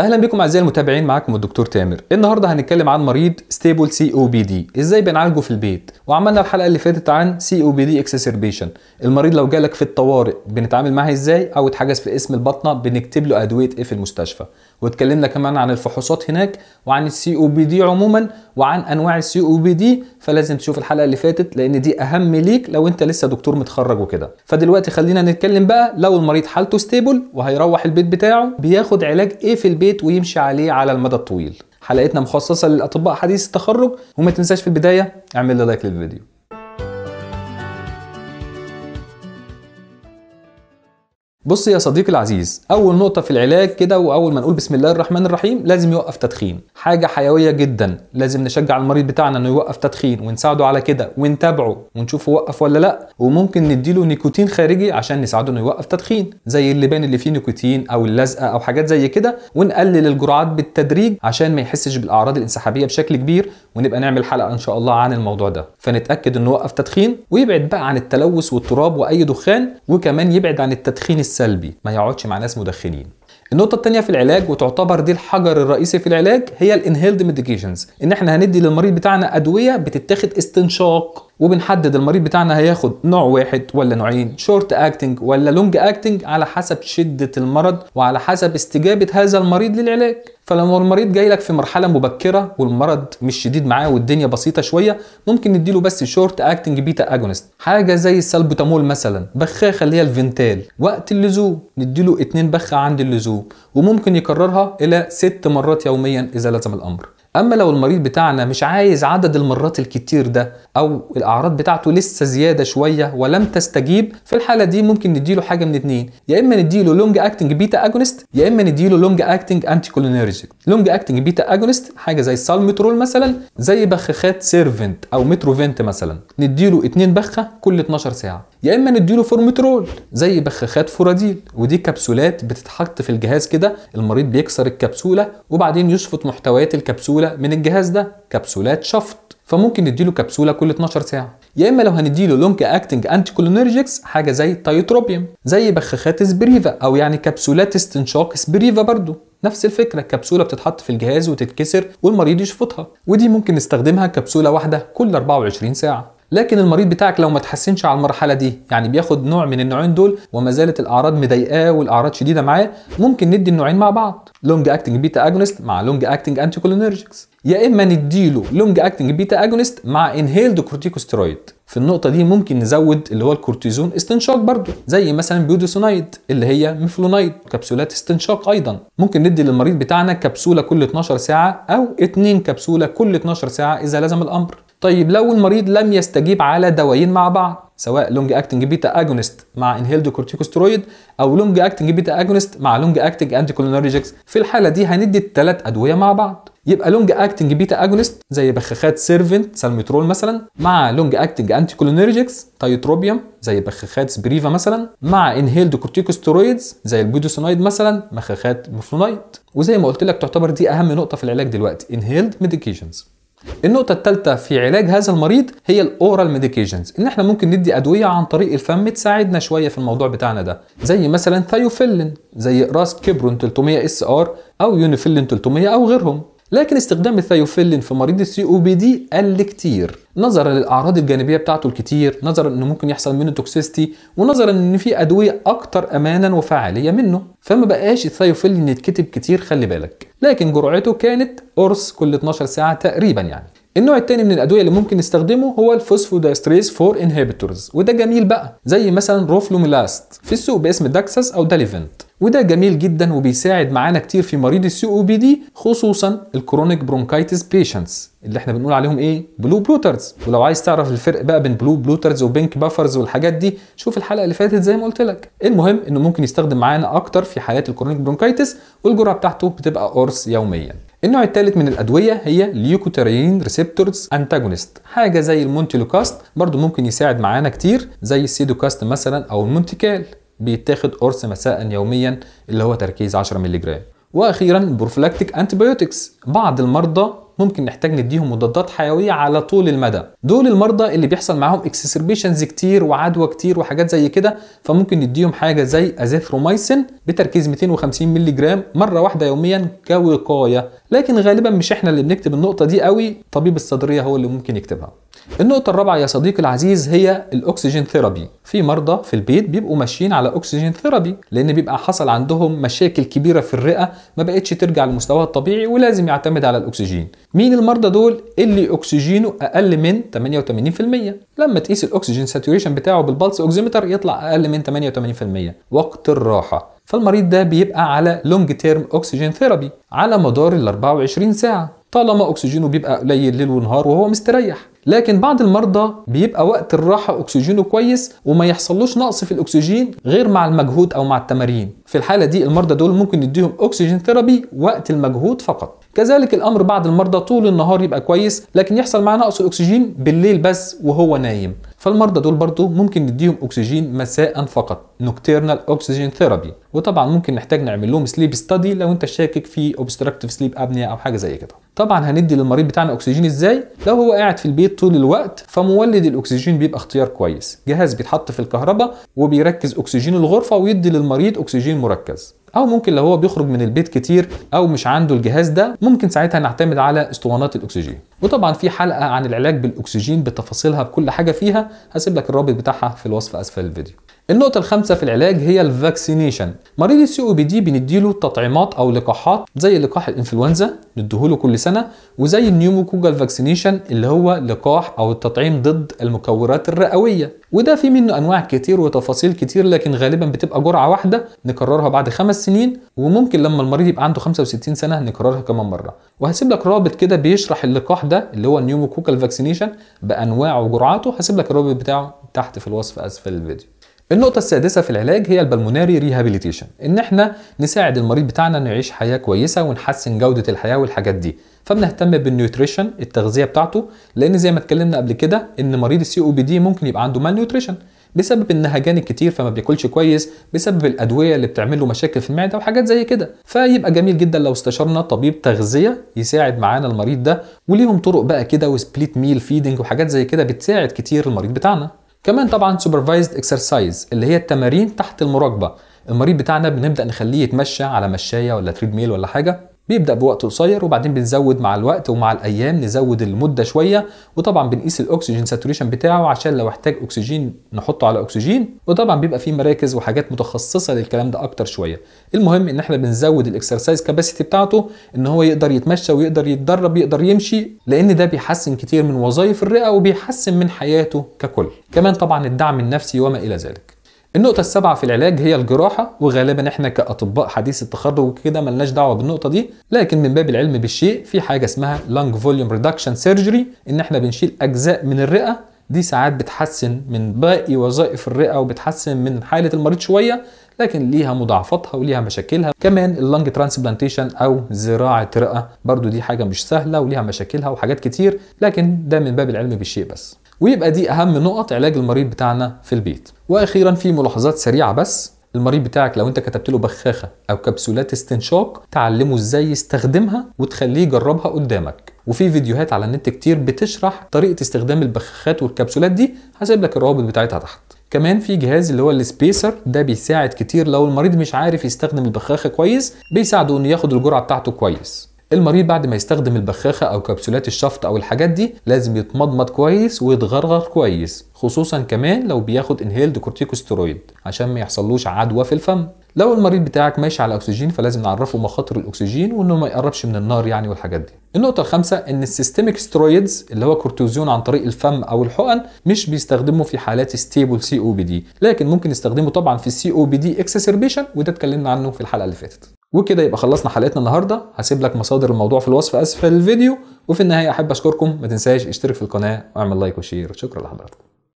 اهلا بكم اعزائي المتابعين معاكم الدكتور تامر النهارده هنتكلم عن مريض ستيبل سي او بي دي ازاي بنعالجه في البيت وعملنا الحلقه اللي فاتت عن سي او بي دي اكسسربيشن المريض لو جالك في الطوارئ بنتعامل معاه ازاي او اتحجز في اسم البطنه بنكتب له ادويه ايه في المستشفى واتكلمنا كمان عن الفحوصات هناك وعن السي او بي دي عموما وعن انواع السي او بي دي فلازم تشوف الحلقه اللي فاتت لان دي اهم ليك لو انت لسه دكتور متخرج وكده فدلوقتي خلينا نتكلم بقى لو المريض حالته ستيبل وهيروح البيت بتاعه بياخد علاج ايه في البيت ويمشي عليه على المدى الطويل حلقتنا مخصصه للاطباء حديث التخرج وما تنساش في البدايه اعمل لي لايك للفيديو بص يا صديقي العزيز اول نقطه في العلاج كده واول ما نقول بسم الله الرحمن الرحيم لازم يوقف تدخين حاجه حيويه جدا لازم نشجع المريض بتاعنا انه يوقف تدخين ونساعده على كده ونتابعه ونشوفه وقف ولا لا وممكن نديله نيكوتين خارجي عشان نساعده انه يوقف تدخين زي اللبان اللي فيه نيكوتين او اللزقه او حاجات زي كده ونقلل الجرعات بالتدريج عشان ما يحسش بالاعراض الانسحابيه بشكل كبير ونبقى نعمل حلقه ان شاء الله عن الموضوع ده فنتاكد انه وقف تدخين ويبعد بقى عن التلوث والتراب واي دخان وكمان يبعد عن التدخين الس السلبي ما يقعدش مع ناس مدخنين النقطة التانية في العلاج وتعتبر دي الحجر الرئيسي في العلاج هي الانهيلد ميديكيشنز ان احنا هندي للمريض بتاعنا ادوية بتتاخد استنشاق وبنحدد المريض بتاعنا هياخد نوع واحد ولا نوعين شورت اكتنج ولا لونج اكتنج على حسب شده المرض وعلى حسب استجابه هذا المريض للعلاج فلو المريض جاي لك في مرحله مبكره والمرض مش شديد معاه والدنيا بسيطه شويه ممكن نديله بس شورت اكتنج بيتا اجونست حاجه زي السلبوتامول مثلا بخاخه اللي هي الفنتال وقت اللزوم نديله اتنين بخه عند اللزوم وممكن يكررها الى ست مرات يوميا اذا لزم الامر اما لو المريض بتاعنا مش عايز عدد المرات الكتير ده او الاعراض بتاعته لسه زياده شويه ولم تستجيب في الحاله دي ممكن نديله حاجه من اتنين يا اما نديله لونج اكتنج بيتا اجونست يا اما نديله لونج اكتنج انتي كولينرجيك لونج اكتنج بيتا اجونست حاجه زي السالمترول مثلا زي بخاخات سيرفنت او متروفنت مثلا نديله اتنين بخه كل 12 ساعه يا اما نديله فورمترول زي بخاخات فوراديل ودي كبسولات بتتحط في الجهاز كده المريض بيكسر الكبسوله وبعدين يشفط محتويات الكبسوله من الجهاز ده كبسولات شفط فممكن نديله كبسوله كل 12 ساعه يا اما لو هنديله لونج اكتنج انتي كولينرجيكس حاجه زي تايتروبيوم زي بخاخات سبريفا او يعني كبسولات استنشاق سبريفا برضو نفس الفكره الكبسوله بتتحط في الجهاز وتتكسر والمريض يشفطها ودي ممكن نستخدمها كبسوله واحده كل 24 ساعه لكن المريض بتاعك لو ما تحسنش على المرحله دي يعني بياخد نوع من النوعين دول وما زالت الاعراض مضايقاه والاعراض شديده معاه ممكن ندي النوعين مع بعض لونج اكتنج بيتا اجونست مع لونج اكتنج انتيكولينرجكس يا اما نديله لونج اكتنج بيتا اجونست مع انهيلد كورتيكوسترويد في النقطة دي ممكن نزود اللي هو الكورتيزون استنشاق برضو زي مثلا بيودوسونايد اللي هي ميفلونايد كبسولات استنشاق أيضا ممكن ندي للمريض بتاعنا كبسولة كل 12 ساعة أو 2 كبسولة كل 12 ساعة إذا لزم الأمر طيب لو المريض لم يستجيب على دوايين مع بعض سواء لونج اكتنج بيتا اجونست مع انهيلد كورتيكوسترويد او لونج اكتنج بيتا اجونست مع لونج اكتنج انتي في الحاله دي هندي الثلاث ادويه مع بعض يبقى لونج اكتنج بيتا اجونست زي بخاخات سيرفنت سالميترول مثلا مع لونج اكتنج انتي كولينرجكس تايتروبيوم زي بخاخات سبريفا مثلا مع انهيلد كورتيكوستيرويدز زي البيدوسونايد مثلا مخاخات مفلونايد وزي ما قلت لك تعتبر دي اهم نقطه في العلاج دلوقتي انهيلد ميديكيشنز النقطة الثالثة في علاج هذا المريض هي الاورال ميديكيشنز ان احنا ممكن ندي ادوية عن طريق الفم تساعدنا شوية في الموضوع بتاعنا ده زي مثلا ثايوفيلين زي راس كبرون 300 اس ار او يونيفيلين 300 او غيرهم لكن استخدام الثيوفيلين في مريض السي او بي دي قل كتير نظرا للاعراض الجانبيه بتاعته الكتير نظرا انه ممكن يحصل منه توكسيستي ونظرا ان في ادويه اكتر امانا وفعاليه منه فما بقاش الثيوفيلين يتكتب كتير خلي بالك لكن جرعته كانت قرص كل 12 ساعه تقريبا يعني النوع الثاني من الادويه اللي ممكن نستخدمه هو الفوسفودايستريز 4 انهبيتورز وده جميل بقى زي مثلا روفلوميلاست في السوق باسم داكساس او داليفنت وده جميل جدا وبيساعد معانا كتير في مريض السي او بي دي خصوصا الكرونيك برونكايتس بيشنتس اللي احنا بنقول عليهم ايه بلو بلوترز ولو عايز تعرف الفرق بقى بين بلو بلوترز وبينك بافرز والحاجات دي شوف الحلقه اللي فاتت زي ما قلت لك المهم انه ممكن يستخدم معانا اكتر في حالات الكرونيك برونكايتس والجرعه بتاعته بتبقى قرص يوميا النوع الثالث من الادويه هي ليوكوترين ريسبتورز انتاجونست حاجه زي المونتيلوكاست برضو ممكن يساعد معانا كتير زي السيدوكاست مثلا او المونتيكال بيتاخد قرص مساء يوميا اللي هو تركيز 10 مللي جرام واخيرا بروفلاكتيك انتي بعض المرضى ممكن نحتاج نديهم مضادات حيويه على طول المدى دول المرضى اللي بيحصل معاهم اكسسربيشنز كتير وعدوى كتير وحاجات زي كده فممكن نديهم حاجه زي ازيثروميسين بتركيز 250 مللي جرام مره واحده يوميا كوقايه لكن غالبا مش احنا اللي بنكتب النقطه دي قوي طبيب الصدريه هو اللي ممكن يكتبها النقطة الرابعة يا صديقي العزيز هي الأكسجين ثيرابي في مرضى في البيت بيبقوا ماشيين على أكسجين ثيرابي لأن بيبقى حصل عندهم مشاكل كبيرة في الرئة ما بقتش ترجع لمستواها الطبيعي ولازم يعتمد على الأكسجين مين المرضى دول اللي أكسجينه أقل من 88% لما تقيس الأكسجين ساتوريشن بتاعه بالبلس أوكسيمتر يطلع أقل من 88% وقت الراحة فالمريض ده بيبقى على لونج تيرم أكسجين ثيرابي على مدار ال 24 ساعة طالما أكسجينه بيبقى قليل ليل ونهار وهو مستريح لكن بعض المرضى بيبقى وقت الراحة أكسجينه كويس وما يحصلوش نقص في الأكسجين غير مع المجهود أو مع التمارين في الحالة دي المرضى دول ممكن نديهم أكسجين ثيرابي وقت المجهود فقط كذلك الأمر بعض المرضى طول النهار يبقى كويس لكن يحصل معاه نقص الأكسجين بالليل بس وهو نايم فالمرضى دول برضو ممكن نديهم اكسجين مساء فقط نوكتيرنال اوكسجين ثيرابي وطبعا ممكن نحتاج نعمل لهم سليب ستادي لو انت شاكك في اوبستراكتيف سليب ابنيا او حاجه زي كده طبعا هندي للمريض بتاعنا اكسجين ازاي لو هو قاعد في البيت طول الوقت فمولد الاكسجين بيبقى اختيار كويس جهاز بيتحط في الكهرباء وبيركز اكسجين الغرفه ويدي للمريض اكسجين مركز او ممكن لو هو بيخرج من البيت كتير او مش عنده الجهاز ده ممكن ساعتها نعتمد على اسطوانات الاكسجين وطبعا في حلقه عن العلاج بالاكسجين بتفاصيلها بكل حاجه فيها هسيب لك الرابط بتاعها في الوصف اسفل الفيديو النقطة الخامسة في العلاج هي الفاكسينيشن مريض السي او بي دي بنديله تطعيمات او لقاحات زي لقاح الانفلونزا نديهوله كل سنة وزي النيوموكوجال فاكسينيشن اللي هو لقاح او التطعيم ضد المكورات الرئوية وده في منه انواع كتير وتفاصيل كتير لكن غالبا بتبقى جرعة واحدة نكررها بعد خمس سنين وممكن لما المريض يبقى عنده 65 سنة نكررها كمان مرة وهسيب لك رابط كده بيشرح اللقاح ده اللي هو النيوموكوكال فاكسينيشن بانواعه وجرعاته هسيب لك الرابط بتاعه تحت في الوصف اسفل الفيديو النقطة السادسة في العلاج هي البلموناري ريهابيليتيشن ان احنا نساعد المريض بتاعنا انه يعيش حياة كويسة ونحسن جودة الحياة والحاجات دي فبنهتم بالنيوتريشن التغذية بتاعته لان زي ما اتكلمنا قبل كده ان مريض السي او بي دي ممكن يبقى عنده مال نيوتريشن بسبب النهجان الكتير فما بياكلش كويس بسبب الادويه اللي بتعمل له مشاكل في المعده وحاجات زي كده فيبقى جميل جدا لو استشرنا طبيب تغذيه يساعد معانا المريض ده وليهم طرق بقى كده وسبليت ميل فيدنج وحاجات زي كده بتساعد كتير المريض بتاعنا كمان طبعا سوبرفايزد اكسرسايز اللي هي التمارين تحت المراقبه المريض بتاعنا بنبدا نخليه يتمشى على مشايه ولا تريد ميل ولا حاجه بيبدأ بوقت قصير وبعدين بنزود مع الوقت ومع الأيام نزود المدة شوية وطبعا بنقيس الأكسجين ساتوريشن بتاعه عشان لو احتاج أكسجين نحطه على أكسجين وطبعا بيبقى في مراكز وحاجات متخصصة للكلام ده أكتر شوية المهم إن احنا بنزود الإكسرسايز كاباسيتي بتاعته إن هو يقدر يتمشى ويقدر يتدرب يقدر يمشي لأن ده بيحسن كتير من وظائف الرئة وبيحسن من حياته ككل كمان طبعا الدعم النفسي وما إلى ذلك النقطة السابعة في العلاج هي الجراحة وغالبا احنا كأطباء حديث التخرج وكده ملناش دعوة بالنقطة دي لكن من باب العلم بالشيء في حاجة اسمها لانج فوليوم ريدكشن سيرجري ان احنا بنشيل أجزاء من الرئة دي ساعات بتحسن من باقي وظائف الرئة وبتحسن من حالة المريض شوية لكن ليها مضاعفاتها وليها مشاكلها كمان اللنج ترانسبلانتيشن او زراعه رئه برضو دي حاجه مش سهله وليها مشاكلها وحاجات كتير لكن ده من باب العلم بالشيء بس ويبقى دي اهم نقط علاج المريض بتاعنا في البيت واخيرا في ملاحظات سريعه بس المريض بتاعك لو انت كتبت له بخاخه او كبسولات استنشاق تعلمه ازاي يستخدمها وتخليه يجربها قدامك وفي فيديوهات على النت كتير بتشرح طريقه استخدام البخاخات والكبسولات دي هسيب لك الروابط بتاعتها تحت كمان في جهاز اللي هو السبيسر ده بيساعد كتير لو المريض مش عارف يستخدم البخاخه كويس بيساعده انه ياخد الجرعه بتاعته كويس المريض بعد ما يستخدم البخاخه او كبسولات الشفط او الحاجات دي لازم يتمضمض كويس ويتغرغر كويس خصوصا كمان لو بياخد انهيلد كورتيكوستيرويد عشان ما يحصلوش عدوى في الفم لو المريض بتاعك ماشي على اكسجين فلازم نعرفه مخاطر الاكسجين وانه ما يقربش من النار يعني والحاجات دي النقطه الخامسه ان السيستميك سترويدز اللي هو كورتيزون عن طريق الفم او الحقن مش بيستخدمه في حالات ستيبل سي او بي دي لكن ممكن يستخدمه طبعا في السي او بي دي اكسسربيشن وده اتكلمنا عنه في الحلقه اللي فاتت وكده يبقى خلصنا حلقتنا النهارده هسيب لك مصادر الموضوع في الوصف اسفل الفيديو وفي النهايه احب اشكركم ما تنساش اشترك في القناه واعمل لايك وشير شكرا لحضراتكم